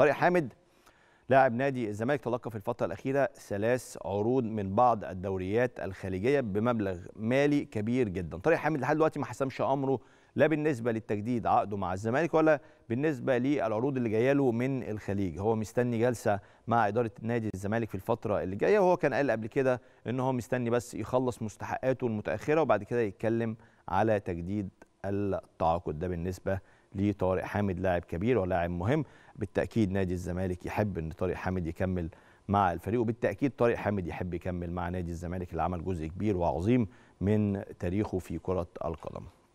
طارق حامد لاعب نادي الزمالك تلقى في الفترة الأخيرة ثلاث عروض من بعض الدوريات الخليجية بمبلغ مالي كبير جدا طارق حامد لحد دلوقتي ما حسمش أمره لا بالنسبة للتجديد عقده مع الزمالك ولا بالنسبة للعروض اللي جاية له من الخليج هو مستني جلسة مع إدارة نادي الزمالك في الفترة اللي جاية وهو كان قال قبل كده إن هو مستني بس يخلص مستحقاته المتأخرة وبعد كده يتكلم على تجديد التعاقد ده بالنسبه لطارق حامد لاعب كبير ولاعب مهم بالتاكيد نادي الزمالك يحب ان طارق حامد يكمل مع الفريق وبالتاكيد طارق حامد يحب يكمل مع نادي الزمالك اللي عمل جزء كبير وعظيم من تاريخه في كره القدم